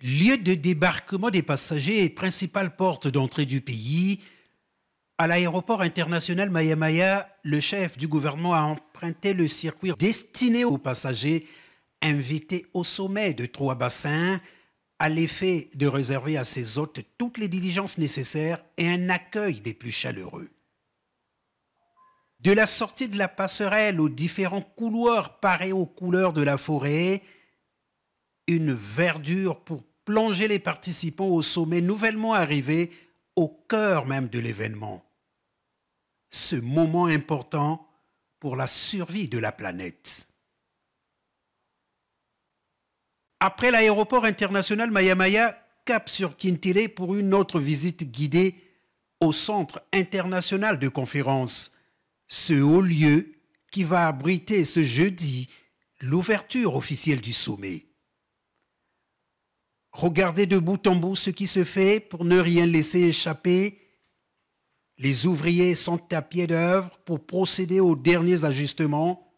lieu de débarquement des passagers et principale porte d'entrée du pays, à l'aéroport international Mayamaya, le chef du gouvernement a emprunté le circuit destiné aux passagers invités au sommet de trois bassins à l'effet de réserver à ses hôtes toutes les diligences nécessaires et un accueil des plus chaleureux. De la sortie de la passerelle aux différents couloirs parés aux couleurs de la forêt, une verdure pour plonger les participants au sommet nouvellement arrivé au cœur même de l'événement. Ce moment important pour la survie de la planète. Après l'aéroport international Mayamaya, cap sur Kintilé pour une autre visite guidée au centre international de conférences, ce haut lieu qui va abriter ce jeudi l'ouverture officielle du sommet. Regardez de bout en bout ce qui se fait pour ne rien laisser échapper. Les ouvriers sont à pied d'œuvre pour procéder aux derniers ajustements.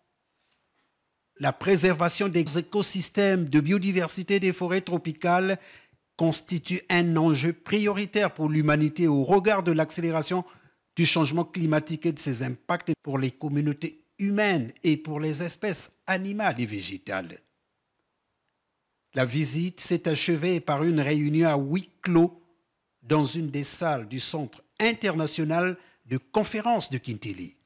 La préservation des écosystèmes de biodiversité des forêts tropicales constitue un enjeu prioritaire pour l'humanité au regard de l'accélération du changement climatique et de ses impacts pour les communautés humaines et pour les espèces animales et végétales. La visite s'est achevée par une réunion à huis clos dans une des salles du Centre international de conférences de Quintilly.